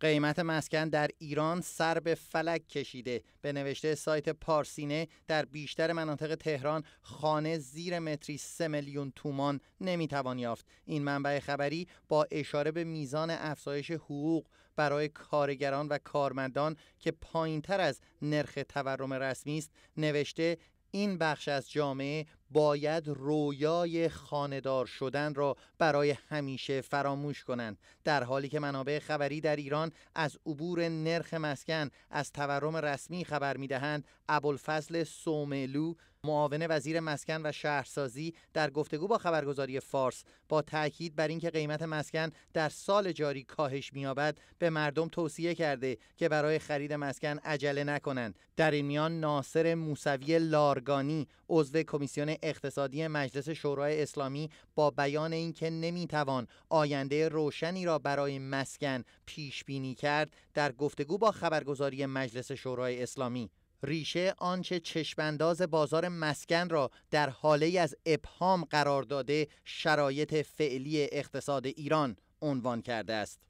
قیمت مسکن در ایران سر به فلک کشیده به نوشته سایت پارسینه در بیشتر مناطق تهران خانه زیر متری 3 میلیون تومان نمیتوان یافت این منبع خبری با اشاره به میزان افزایش حقوق برای کارگران و کارمندان که پایینتر از نرخ تورم رسمی است نوشته این بخش از جامعه باید رویای خاندار شدن را برای همیشه فراموش کنند در حالی که منابع خبری در ایران از عبور نرخ مسکن از تورم رسمی خبر میدهند ابوالفضل سوملو معاون وزیر مسکن و شهرسازی در گفتگو با خبرگزاری فارس با تاکید بر اینکه قیمت مسکن در سال جاری کاهش می‌یابد به مردم توصیه کرده که برای خرید مسکن عجله نکنند در این میان ناصر موسوی لارگانی عضو کمیسیون اقتصادی مجلس شورای اسلامی با بیان اینکه نمیتوان آینده روشنی را برای مسکن پیش بینی کرد در گفتگو با خبرگزاری مجلس شورای اسلامی ریشه آنچه چشمانداز بازار مسکن را در حاله از ابهام قرار داده شرایط فعلی اقتصاد ایران عنوان کرده است.